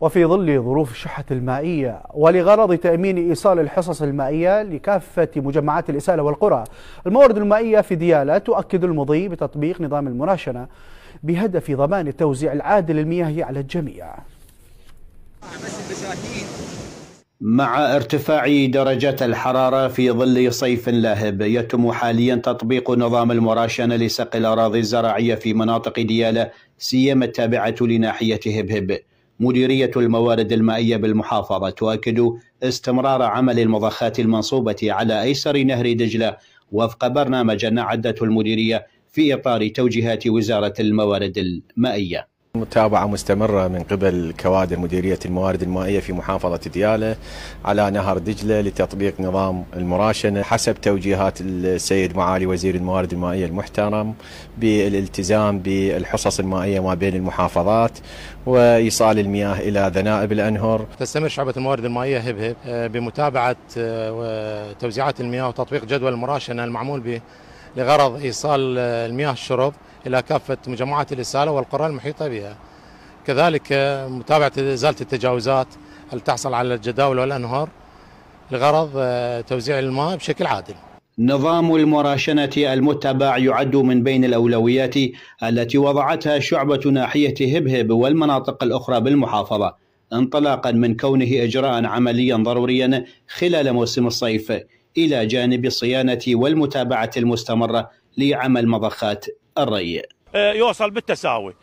وفي ظل ظروف الشحة المائية ولغرض تأمين إيصال الحصص المائية لكافة مجمعات الإسالة والقرى الموارد المائية في ديالة تؤكد المضي بتطبيق نظام المناشنة بهدف ضمان التوزيع العادل للمياه على الجميع مع ارتفاع درجات الحرارة في ظل صيف لاهب يتم حاليا تطبيق نظام المراشنة لسقي الأراضي الزراعية في مناطق ديالة سيما التابعة لناحية هبهب مديرية الموارد المائية بالمحافظة تؤكد استمرار عمل المضخات المنصوبة على أيسر نهر دجلة وفق برنامج نعدته المديرية في إطار توجيهات وزارة الموارد المائية متابعة مستمرة من قبل كوادر مديرية الموارد المائية في محافظة ديالة على نهر دجلة لتطبيق نظام المراشنة حسب توجيهات السيد معالي وزير الموارد المائية المحترم بالالتزام بالحصص المائية ما بين المحافظات وإيصال المياه إلى ذنائب الأنهر تستمر شعبة الموارد المائية هبهب آه، بمتابعة آه، توزيعات المياه وتطبيق جدول المراشنة المعمول به لغرض إيصال المياه الشرب إلى كافة مجمعات الإسالة والقرى المحيطة بها كذلك متابعة إزالة التجاوزات التي تحصل على الجداول والأنهار لغرض توزيع الماء بشكل عادل نظام المراشنة المتبع يعد من بين الأولويات التي وضعتها شعبة ناحية هبهب والمناطق الأخرى بالمحافظة انطلاقا من كونه إجراء عمليا ضروريا خلال موسم الصيف الى جانب الصيانه والمتابعه المستمره لعمل مضخات الري. آه، يوصل بالتساوي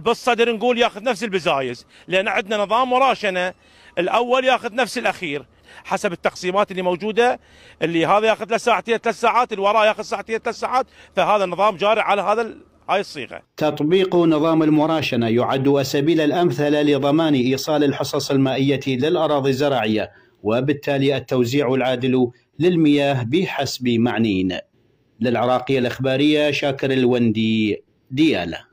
بالصدر نقول ياخذ نفس البزايز لان عندنا نظام مراشنه الاول ياخذ نفس الاخير حسب التقسيمات اللي موجوده اللي هذا ياخذ له ساعتين ثلاث ساعات اللي وراه ياخذ ساعتين ثلاث ساعات فهذا النظام جاري على هذا هاي الصيغه. تطبيق نظام المراشنه يعد السبيل الامثل لضمان ايصال الحصص المائيه للاراضي الزراعيه وبالتالي التوزيع العادل للمياه بحسب معنين للعراقية الإخبارية شاكر الوندي ديالة